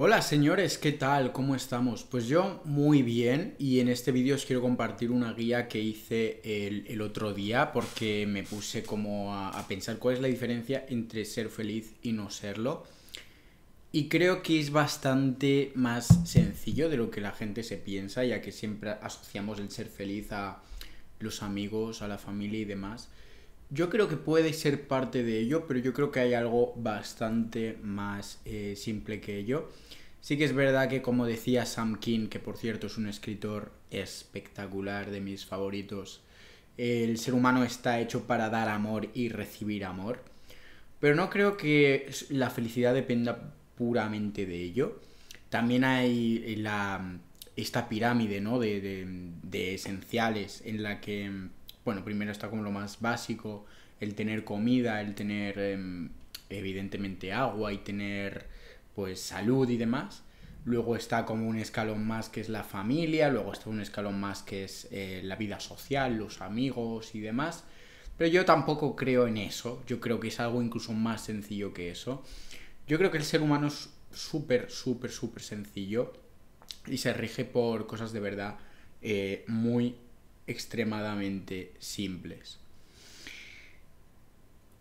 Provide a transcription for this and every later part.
Hola señores, ¿qué tal? ¿Cómo estamos? Pues yo muy bien y en este vídeo os quiero compartir una guía que hice el, otro día porque me puse como a, pensar cuál es la diferencia entre ser feliz y no serlo. Y creo que es bastante más sencillo de lo que la gente se piensa, ya que siempre asociamos el ser feliz a los amigos, a la familia y demás. Yo creo que puede ser parte de ello, pero yo creo que hay algo bastante más eh, simple que ello. Sí que es verdad que, como decía Sam King, que por cierto es un escritor espectacular de mis favoritos, el ser humano está hecho para dar amor y recibir amor. Pero no creo que la felicidad dependa puramente de ello. También hay eh, esta pirámide ¿no? de, de esenciales en la que mm, bueno, primero está como lo más básico, el tener comida, el tener em, evidentemente agua y tener pues salud y demás. Luego está como un escalón más que es la familia, luego está un escalón más que es eh, la vida social, los amigos y demás. Pero yo tampoco creo en eso, yo creo que es algo incluso más sencillo que eso. Yo creo que el ser humano es súper, súper, súper sencillo y se rige por cosas de verdad eh, muy, extremadamente simples.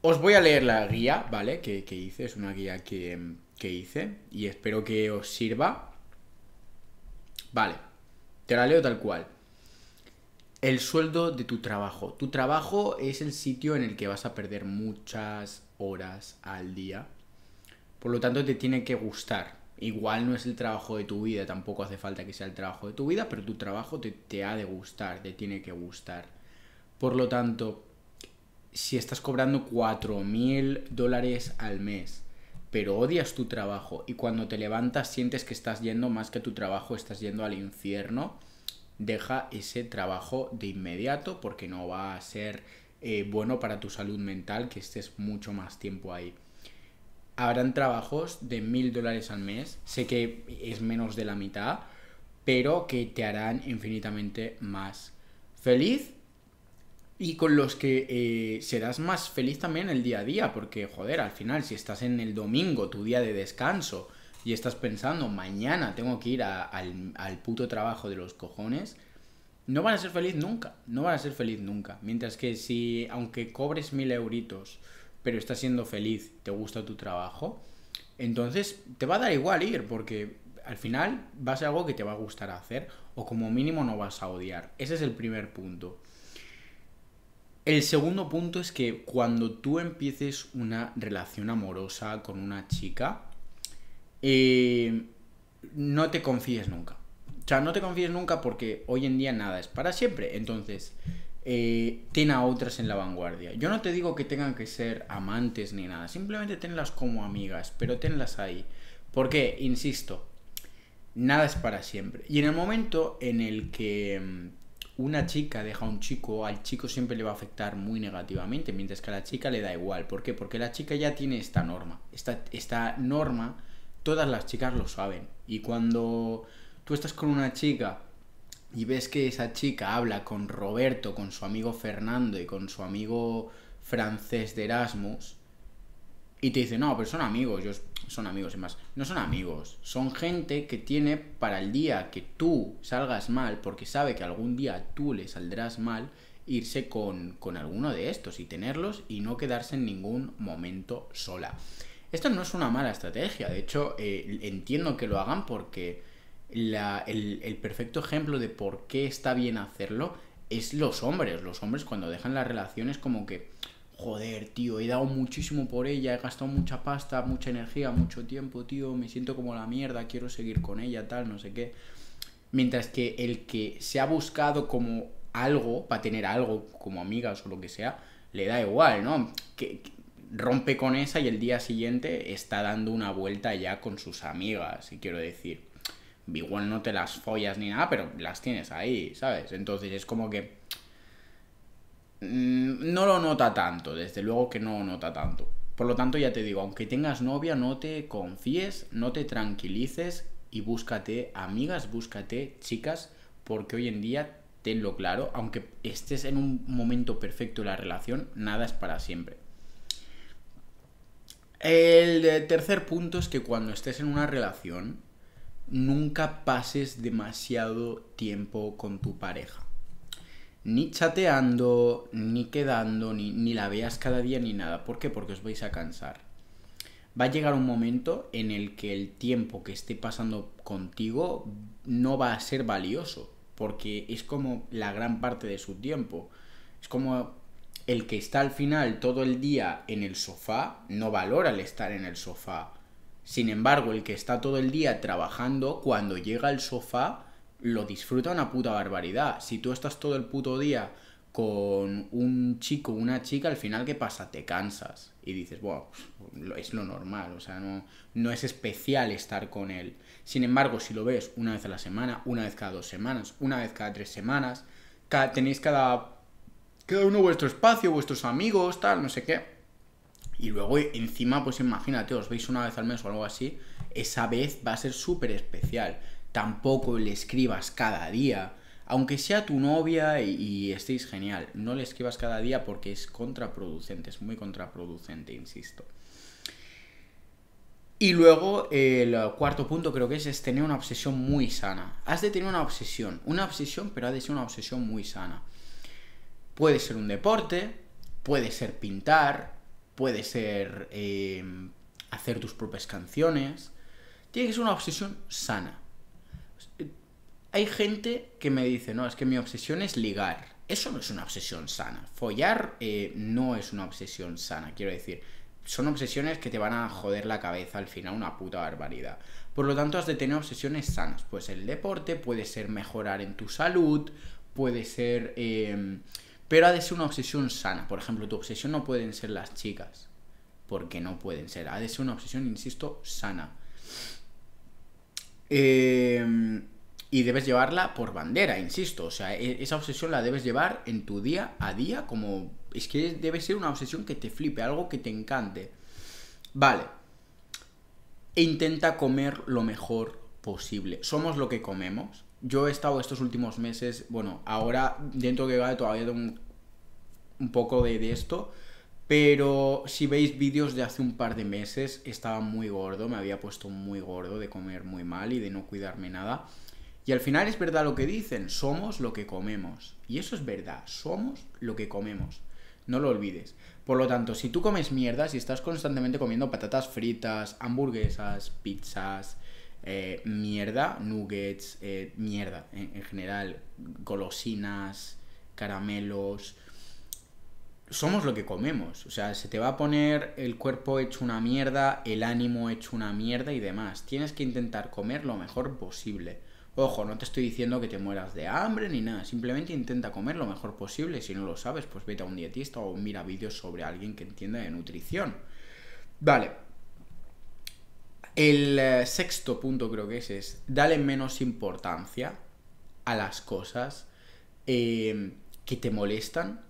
Os voy a leer la guía, ¿vale? Que, hice, es una guía que, que, hice y espero que os sirva. Vale, te la leo tal cual. El sueldo de tu trabajo. Tu trabajo es el sitio en el que vas a perder muchas horas al día. Por lo tanto, te tiene que gustar. Igual no es el trabajo de tu vida, tampoco hace falta que sea el trabajo de tu vida, pero tu trabajo te, te ha de gustar, te tiene que gustar. Por lo tanto, si estás cobrando 4.000 dólares al mes, pero odias tu trabajo y cuando te levantas sientes que estás yendo más que tu trabajo, estás yendo al infierno, deja ese trabajo de inmediato porque no va a ser eh, bueno para tu salud mental que estés mucho más tiempo ahí habrán trabajos de mil dólares al mes, sé que es menos de la mitad, pero que te harán infinitamente más feliz y con los que eh, serás más feliz también el día a día, porque joder, al final, si estás en el domingo, tu día de descanso, y estás pensando, mañana tengo que ir al, al puto trabajo de los cojones, no van a ser feliz nunca, no van a ser feliz nunca. Mientras que si, aunque cobres mil euritos, pero estás siendo feliz, te gusta tu trabajo, entonces te va a dar igual ir, porque al final va a ser algo que te va a gustar hacer o como mínimo no vas a odiar. Ese es el primer punto. El segundo punto es que cuando tú empieces una relación amorosa con una chica, eh, no te confíes nunca. O sea, no te confíes nunca porque hoy en día nada es para siempre. Entonces, eh, a otras en la vanguardia. Yo no te digo que tengan que ser amantes ni nada, simplemente tenlas como amigas, pero tenlas ahí. Porque, insisto, nada es para siempre. Y en el momento en el que mm, una chica deja a un chico, al chico siempre le va a afectar muy negativamente, mientras que a la chica le da igual. ¿Por qué? Porque la chica ya tiene esta norma. esta norma, todas las chicas lo saben. Y cuando tú estás con una chica y ves que esa chica habla con Roberto, con su amigo Fernando y con su amigo francés de Erasmus, y te dice, no, pero son amigos, yo, son amigos y más. No son amigos, son gente que tiene para el día que tú salgas mal, porque sabe que algún día tú le saldrás mal, irse con, con alguno de estos y tenerlos y no quedarse en ningún momento sola. Esto no es una mala estrategia, de hecho eh, entiendo que lo hagan porque el, perfecto ejemplo de por qué está bien hacerlo es los hombres. Los hombres cuando dejan las relaciones como que, joder, tío, he dado muchísimo por ella, he gastado mucha pasta, mucha energía, mucho tiempo, tío, me siento como la mierda, quiero seguir con ella, tal, no sé qué. Mientras que el que se ha buscado como algo, para tener algo, como amigas o lo que sea, le da igual, ¿no? Que, rompe con esa y el día siguiente está dando una vuelta ya con sus amigas, y quiero decir igual no te las follas ni nada, pero las tienes ahí, ¿sabes? Entonces es como que mm, no lo nota tanto, desde luego que no nota tanto. Por lo tanto, ya te digo, aunque tengas novia, no te confíes, no te tranquilices y búscate amigas, búscate chicas, porque hoy en día, tenlo claro, aunque estés en un momento perfecto de la relación, nada es para siempre. El tercer punto es que cuando estés en una relación, nunca pases demasiado tiempo con tu pareja. Ni chateando, ni quedando, ni, la veas cada día, ni nada. ¿Por qué? Porque os vais a cansar. Va a llegar un momento en el que el tiempo que esté pasando contigo no va a ser valioso, porque es como la gran parte de su tiempo. Es como el que está al final todo el día en el sofá, no valora el estar en el sofá sin embargo, el que está todo el día trabajando, cuando llega al sofá, lo disfruta una puta barbaridad. Si tú estás todo el puto día con un chico, una chica, al final, ¿qué pasa? Te cansas. Y dices, bueno, es lo normal, o sea, no, no es especial estar con él. Sin embargo, si lo ves una vez a la semana, una vez cada dos semanas, una vez cada tres semanas, tenéis cada, cada uno vuestro espacio, vuestros amigos, tal, no sé qué y luego encima, pues imagínate, os veis una vez al mes o algo así, esa vez va a ser súper especial. Tampoco le escribas cada día. Aunque sea tu novia y, estéis genial, no le escribas cada día porque es contraproducente, es muy contraproducente, insisto. Y luego el cuarto punto creo que es, es tener una obsesión muy sana. Has de tener una obsesión, una obsesión, pero ha de ser una obsesión muy sana. Puede ser un deporte, puede ser pintar, puede ser eh, hacer tus propias canciones. Tiene que ser una obsesión sana. Hay gente que me dice, no, es que mi obsesión es ligar. Eso no es una obsesión sana. Follar eh, no es una obsesión sana, quiero decir. Son obsesiones que te van a joder la cabeza al final, una puta barbaridad. Por lo tanto, has de tener obsesiones sanas. Pues el deporte puede ser mejorar en tu salud, puede ser... Eh, pero ha de ser una obsesión sana. Por ejemplo, tu obsesión no pueden ser las chicas. Porque no pueden ser. Ha de ser una obsesión, insisto, sana. Em, y debes llevarla por bandera, insisto. O sea, e-, esa obsesión la debes llevar en tu día a día como... Es que debe ser una obsesión que te flipe, algo que te encante. Vale. E intenta comer lo mejor posible. Somos lo que comemos yo he estado estos últimos meses, bueno, ahora dentro que va todavía tengo un, poco de, de, esto, pero si veis vídeos de hace un par de meses, estaba muy gordo, me había puesto muy gordo de comer muy mal y de no cuidarme nada. Y al final es verdad lo que dicen, somos lo que comemos. Y eso es verdad, somos lo que comemos. No lo olvides. Por lo tanto, si tú comes mierda, si estás constantemente comiendo patatas fritas, hamburguesas, pizzas, eh, mierda, nuggets, eh, mierda en, en, general, golosinas, caramelos. Somos lo que comemos, o sea, se te va a poner el cuerpo hecho una mierda, el ánimo hecho una mierda y demás. Tienes que intentar comer lo mejor posible. Ojo, no te estoy diciendo que te mueras de hambre ni nada, simplemente intenta comer lo mejor posible. Si no lo sabes, pues vete a un dietista o mira vídeos sobre alguien que entienda de nutrición. Vale, el eh, sexto punto creo que es, es dale menos importancia a las cosas em, que te molestan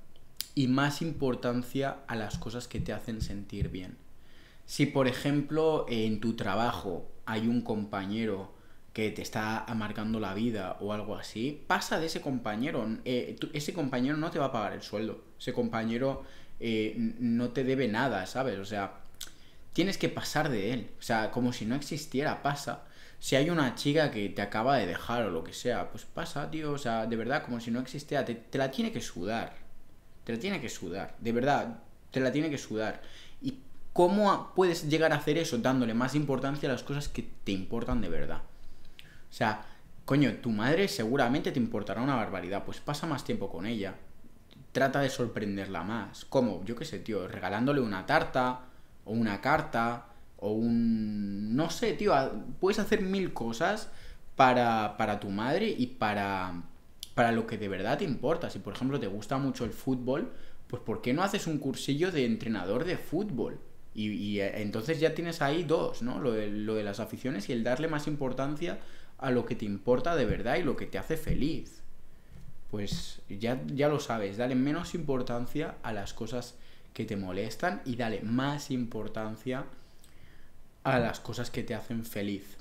y más importancia a las cosas que te hacen sentir bien. Si por ejemplo en tu trabajo hay un compañero que te está amargando la vida o algo así, pasa de ese compañero. Eh, ese compañero no te va a pagar el sueldo. Ese compañero eh, no te debe nada, ¿sabes? O sea, tienes que pasar de él. O sea, como si no existiera, pasa. Si hay una chica que te acaba de dejar o lo que sea, pues pasa, tío. O sea, de verdad, como si no existiera. Te, la tiene que sudar. Te la tiene que sudar. De verdad, te la tiene que sudar. ¿Y cómo puedes llegar a hacer eso dándole más importancia a las cosas que te importan de verdad? O sea, coño, tu madre seguramente te importará una barbaridad. Pues pasa más tiempo con ella. Trata de sorprenderla más. ¿Cómo? Yo qué sé, tío. Regalándole una tarta o una carta, o un... No sé, tío, puedes hacer mil cosas para, para tu madre y para, para lo que de verdad te importa. Si, por ejemplo, te gusta mucho el fútbol, pues ¿por qué no haces un cursillo de entrenador de fútbol? Y, eh, entonces ya tienes ahí dos, ¿no? Lo de, las aficiones y el darle más importancia a lo que te importa de verdad y lo que te hace feliz. Pues ya, ya lo sabes, dale menos importancia a las cosas que te molestan y dale más importancia a las cosas que te hacen feliz.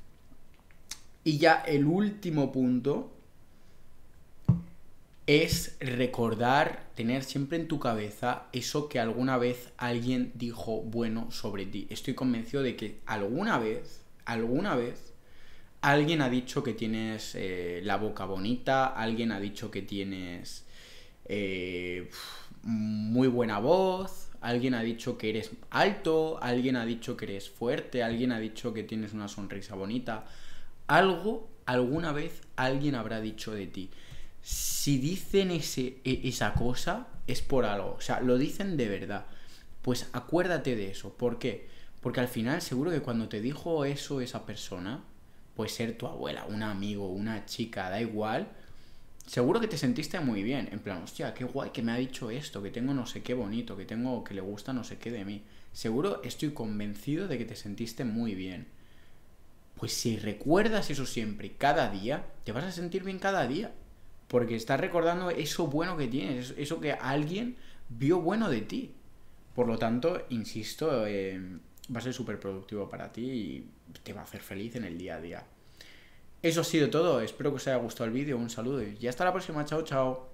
Y ya el último punto es recordar, tener siempre en tu cabeza eso que alguna vez alguien dijo bueno sobre ti. Estoy convencido de que alguna vez, alguna vez, alguien ha dicho que tienes eh, la boca bonita, alguien ha dicho que tienes... Eh, muy buena voz, alguien ha dicho que eres alto, alguien ha dicho que eres fuerte, alguien ha dicho que tienes una sonrisa bonita. Algo, alguna vez, alguien habrá dicho de ti. Si dicen ese, e, esa cosa, es por algo. O sea, lo dicen de verdad. Pues acuérdate de eso. ¿Por qué? Porque al final seguro que cuando te dijo eso esa persona, puede ser tu abuela, un amigo, una chica, da igual, seguro que te sentiste muy bien. En plan, hostia, qué guay que me ha dicho esto, que tengo no sé qué bonito, que tengo, que le gusta no sé qué de mí. Seguro estoy convencido de que te sentiste muy bien. Pues si recuerdas eso siempre, cada día, te vas a sentir bien cada día. Porque estás recordando eso bueno que tienes, eso que alguien vio bueno de ti. Por lo tanto, insisto, eh, va a ser súper productivo para ti y te va a hacer feliz en el día a día. Eso ha sido todo, espero que os haya gustado el vídeo, un saludo y hasta la próxima, chao, chao.